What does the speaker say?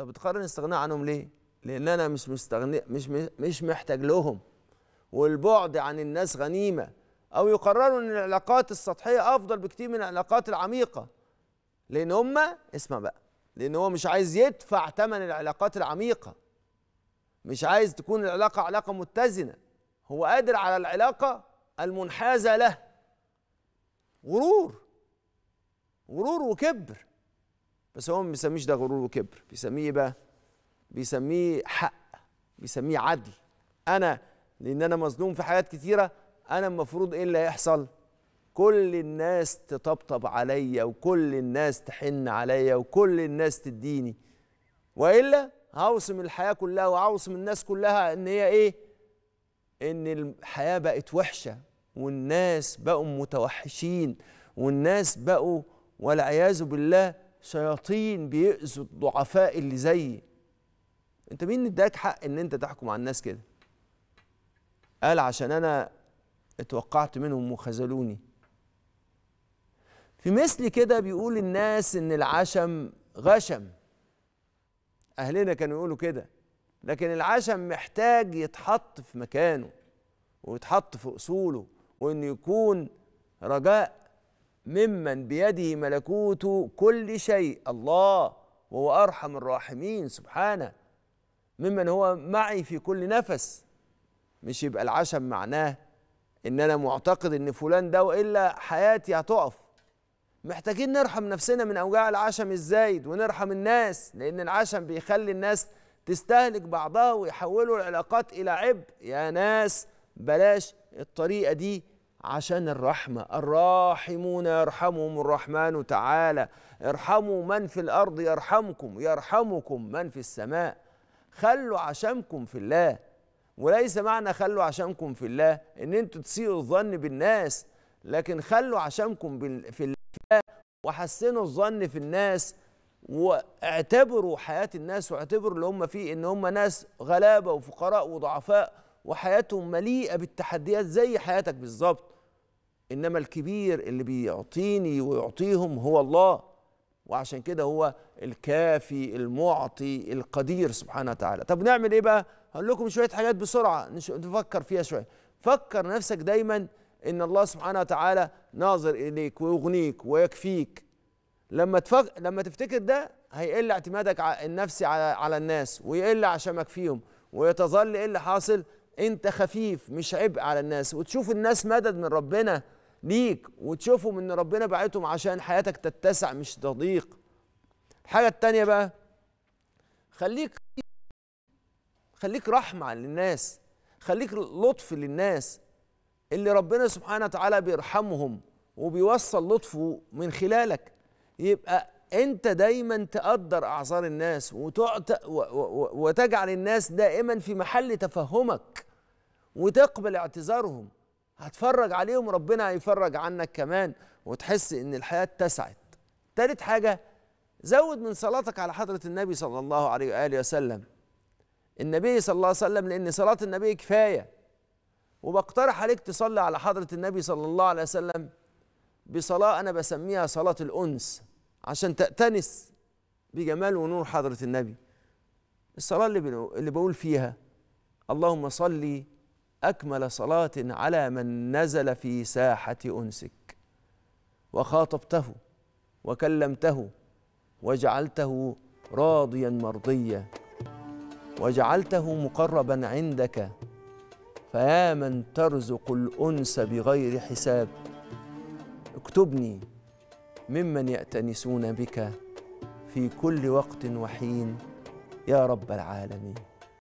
طب بتقرر الاستغناء عنهم ليه؟ لان انا مش مستغني مش مش محتاج لهم والبعد عن الناس غنيمه او يقرروا ان العلاقات السطحيه افضل بكتير من العلاقات العميقه لان هم اسمع بقى لان هو مش عايز يدفع ثمن العلاقات العميقه مش عايز تكون العلاقه علاقه متزنه هو قادر على العلاقه المنحازه له غرور غرور وكبر بس هو ما بيسميش ده غرور وكبر بيسميه بقى بيسميه حق بيسميه عدل انا لان انا مظلوم في حاجات كتيره انا المفروض ايه اللي هيحصل كل الناس تطبطب عليا وكل الناس تحن عليا وكل الناس تديني والا هوصم الحياه كلها وعوصم الناس كلها ان هي ايه ان الحياه بقت وحشه والناس بقوا متوحشين والناس بقوا والعياذ بالله شياطين بيأذوا الضعفاء اللي زيي انت مين اداك حق ان انت تحكم على الناس كده قال عشان انا اتوقعت منهم وخذلوني في مثل كده بيقول الناس ان العشم غشم اهلنا كانوا يقولوا كده لكن العشم محتاج يتحط في مكانه ويتحط في اصوله وان يكون رجاء ممن بيده ملكوت كل شيء الله وهو ارحم الراحمين سبحانه ممن هو معي في كل نفس مش يبقى العشم معناه ان انا معتقد ان فلان ده والا حياتي هتقف محتاجين نرحم نفسنا من اوجاع العشم الزايد ونرحم الناس لان العشم بيخلي الناس تستهلك بعضها ويحولوا العلاقات الى عبء يا ناس بلاش الطريقه دي عشان الرحمة الراحمون يرحمهم الرحمن تعالى ارحموا من في الأرض يرحمكم يرحمكم من في السماء خلوا عشانكم في الله وليس معنى خلوا عشانكم في الله ان انتوا تسيئوا الظن بالناس لكن خلوا عشانكم في الله وحسنوا الظن في الناس واعتبروا حياة الناس واعتبروا اللي هم فيه ان هم ناس غلابة وفقراء وضعفاء وحياته مليئه بالتحديات زي حياتك بالظبط انما الكبير اللي بيعطيني ويعطيهم هو الله وعشان كده هو الكافي المعطي القدير سبحانه وتعالى طب نعمل ايه بقى هقول لكم شويه حاجات بسرعه نفكر فيها شويه فكر نفسك دايما ان الله سبحانه وتعالى ناظر اليك ويغنيك ويكفيك لما تفك... لما تفتكر ده هيقل اعتمادك النفسي على على الناس ويقل عشمك فيهم ويتظل ايه اللي حاصل انت خفيف مش عبء على الناس وتشوف الناس مدد من ربنا ليك وتشوفهم ان ربنا بعتهم عشان حياتك تتسع مش تضيق الحاجة التانية بقى خليك خليك رحمة للناس خليك لطف للناس اللي ربنا سبحانه وتعالى بيرحمهم وبيوصل لطفه من خلالك يبقى انت دايما تقدر اعذار الناس وتعت... و... و... وتجعل الناس دائما في محل تفهمك وتقبل اعتذارهم هتفرج عليهم ربنا هيفرج عنك كمان وتحس ان الحياه اتسعت تالت حاجه زود من صلاتك على حضره النبي صلى الله عليه واله وسلم النبي صلى الله عليه وسلم لان صلاه النبي كفايه وبقترح عليك تصلي على حضره النبي صلى الله عليه وسلم بصلاه انا بسميها صلاه الانس عشان تأتنس بجمال ونور حضره النبي الصلاه اللي اللي بقول فيها اللهم صلي أكمل صلاة على من نزل في ساحة أنسك وخاطبته وكلمته وجعلته راضيا مرضيا وجعلته مقربا عندك فيا من ترزق الأنس بغير حساب اكتبني ممن يأتنسون بك في كل وقت وحين يا رب العالمين